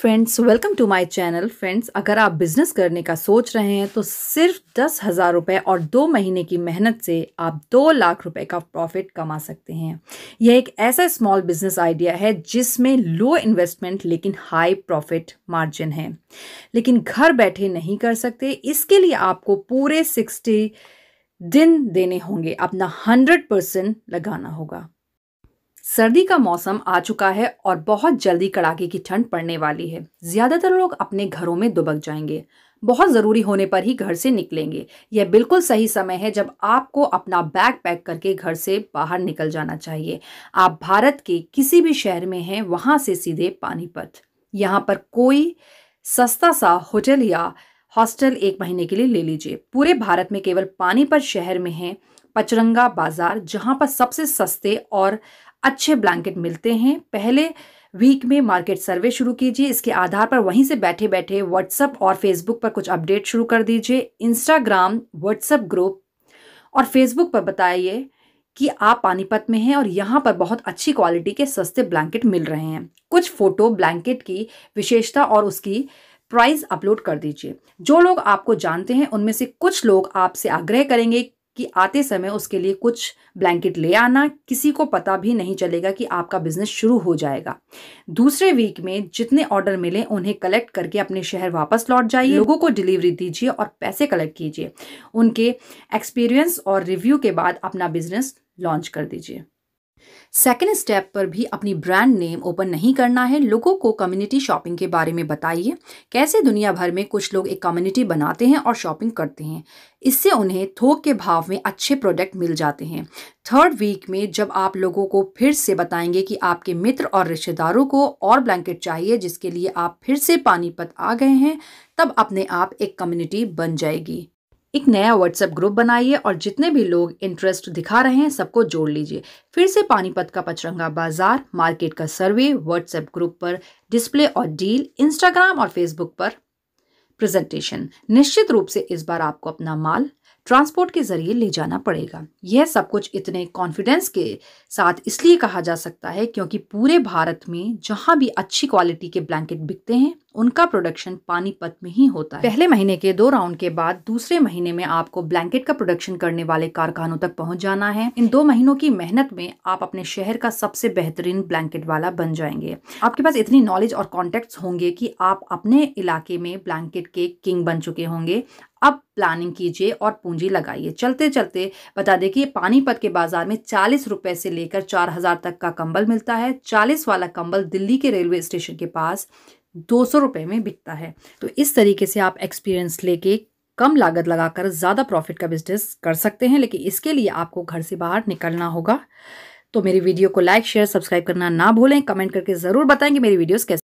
friends welcome to my channel friends अगर आप business करने का सोच रहे हैं तो सिर्फ दस हज़ार रुपये और दो महीने की मेहनत से आप दो लाख रुपए का प्रॉफिट कमा सकते हैं यह एक ऐसा स्मॉल बिजनेस आइडिया है जिसमें लो इन्वेस्टमेंट लेकिन हाई प्रॉफिट मार्जिन है लेकिन घर बैठे नहीं कर सकते इसके लिए आपको पूरे सिक्सटी दिन देने होंगे अपना हंड्रेड परसेंट लगाना होगा सर्दी का मौसम आ चुका है और बहुत जल्दी कड़ाके की ठंड पड़ने वाली है ज़्यादातर लोग अपने घरों में दुबक जाएंगे बहुत ज़रूरी होने पर ही घर से निकलेंगे यह बिल्कुल सही समय है जब आपको अपना बैग पैक करके घर से बाहर निकल जाना चाहिए आप भारत के किसी भी शहर में हैं वहाँ से सीधे पानीपत यहाँ पर कोई सस्ता सा होटल या हॉस्टल एक महीने के लिए ले लीजिए पूरे भारत में केवल पानीपत शहर में है पचरंगा बाजार जहाँ पर सबसे सस्ते और अच्छे ब्लैंकेट मिलते हैं पहले वीक में मार्केट सर्वे शुरू कीजिए इसके आधार पर वहीं से बैठे बैठे व्हाट्सअप और फेसबुक पर कुछ अपडेट शुरू कर दीजिए इंस्टाग्राम व्हाट्सअप ग्रुप और फेसबुक पर बताइए कि आप पानीपत में हैं और यहाँ पर बहुत अच्छी क्वालिटी के सस्ते ब्लैंकेट मिल रहे हैं कुछ फ़ोटो ब्लैंकेट की विशेषता और उसकी प्राइस अपलोड कर दीजिए जो लोग आपको जानते हैं उनमें से कुछ लोग आपसे आग्रह करेंगे कि आते समय उसके लिए कुछ ब्लैंकेट ले आना किसी को पता भी नहीं चलेगा कि आपका बिजनेस शुरू हो जाएगा दूसरे वीक में जितने ऑर्डर मिले उन्हें कलेक्ट करके अपने शहर वापस लौट जाइए लोगों को डिलीवरी दीजिए और पैसे कलेक्ट कीजिए उनके एक्सपीरियंस और रिव्यू के बाद अपना बिजनेस लॉन्च कर दीजिए सेकेंड स्टेप पर भी अपनी ब्रांड नेम ओपन नहीं करना है लोगों को कम्युनिटी शॉपिंग के बारे में बताइए कैसे दुनिया भर में कुछ लोग एक कम्युनिटी बनाते हैं और शॉपिंग करते हैं इससे उन्हें थोक के भाव में अच्छे प्रोडक्ट मिल जाते हैं थर्ड वीक में जब आप लोगों को फिर से बताएंगे कि आपके मित्र और रिश्तेदारों को और ब्लैंकेट चाहिए जिसके लिए आप फिर से पानीपत आ गए हैं तब अपने आप एक कम्युनिटी बन जाएगी एक नया व्हाट्सएप ग्रुप बनाइए और जितने भी लोग इंटरेस्ट दिखा रहे हैं सबको जोड़ लीजिए फिर से पानीपत का पचरंगा बाजार मार्केट का सर्वे व्हाट्सएप ग्रुप पर डिस्प्ले और डील इंस्टाग्राम और फेसबुक पर प्रेजेंटेशन निश्चित रूप से इस बार आपको अपना माल ट्रांसपोर्ट के जरिए ले जाना पड़ेगा यह सब कुछ इतने कॉन्फिडेंस के साथ इसलिए कहा जा सकता है क्योंकि पूरे भारत में जहां भी अच्छी क्वालिटी के ब्लैंकेट बिकते हैं उनका प्रोडक्शन पानीपत में ही होता है पहले महीने के दो राउंड के बाद दूसरे महीने में आपको ब्लैंकेट का प्रोडक्शन करने वाले कारखानों तक पहुंच जाना है इन दो महीनों की मेहनत में आप अपने शहर का सबसे बेहतरीन ब्लैंकेट वाला बन जाएंगे आपके पास इतनी नॉलेज और कॉन्टेक्ट होंगे की आप अपने इलाके में ब्लैंकेट के किंग बन चुके होंगे अब प्लानिंग कीजिए और पूंजी लगाइए चलते चलते बता दें कि पानीपत के बाजार में चालीस रुपये से लेकर चार हज़ार तक का कंबल मिलता है चालीस वाला कंबल दिल्ली के रेलवे स्टेशन के पास दो सौ रुपये में बिकता है तो इस तरीके से आप एक्सपीरियंस लेके कम लागत लगाकर ज़्यादा प्रॉफिट का बिजनेस कर सकते हैं लेकिन इसके लिए आपको घर से बाहर निकलना होगा तो मेरी वीडियो को लाइक शेयर सब्सक्राइब करना ना भूलें कमेंट करके ज़रूर बताएं कि मेरी वीडियोस कैसे